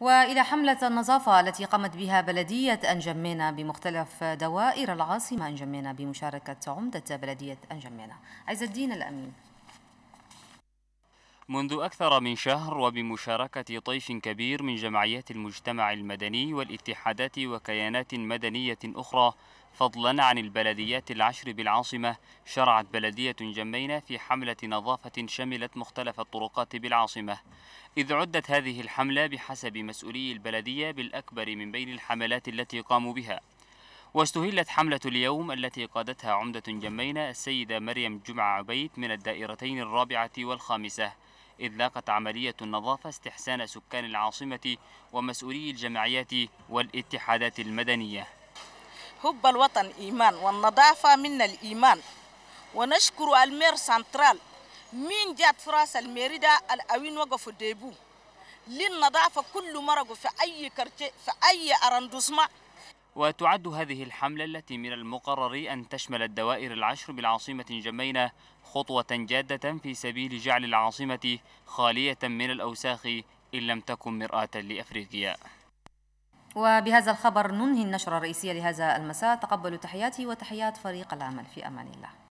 وإلى حملة النظافة التي قامت بها بلدية أنجمينا بمختلف دوائر العاصمة أنجمينا بمشاركة عمدة بلدية أنجمينا عز الدين الأمين منذ أكثر من شهر وبمشاركة طيف كبير من جمعيات المجتمع المدني والاتحادات وكيانات مدنية أخرى فضلا عن البلديات العشر بالعاصمة شرعت بلدية جمينة في حملة نظافة شملت مختلف الطرقات بالعاصمة إذ عدت هذه الحملة بحسب مسؤولي البلدية بالأكبر من بين الحملات التي قاموا بها واستهلت حملة اليوم التي قادتها عمدة جمينة السيدة مريم جمعة عبيد من الدائرتين الرابعة والخامسة إذ لاقت عملية النظافة استحسان سكان العاصمة ومسؤولي الجمعيات والاتحادات المدنية حب الوطن إيمان والنظافة من الإيمان ونشكر المير سنترال مين جات فراس الميريدا الأوين وقفوا ديبو للنظافة كل مرق في أي كرتي في أي أرندوسما وتعد هذه الحملة التي من المقرر أن تشمل الدوائر العشر بالعاصمة جمينة خطوة جادة في سبيل جعل العاصمة خالية من الأوساخ إن لم تكن مرآة لأفريقيا وبهذا الخبر ننهي النشرة الرئيسية لهذا المساء تقبلوا تحياتي وتحيات فريق العمل في أمان الله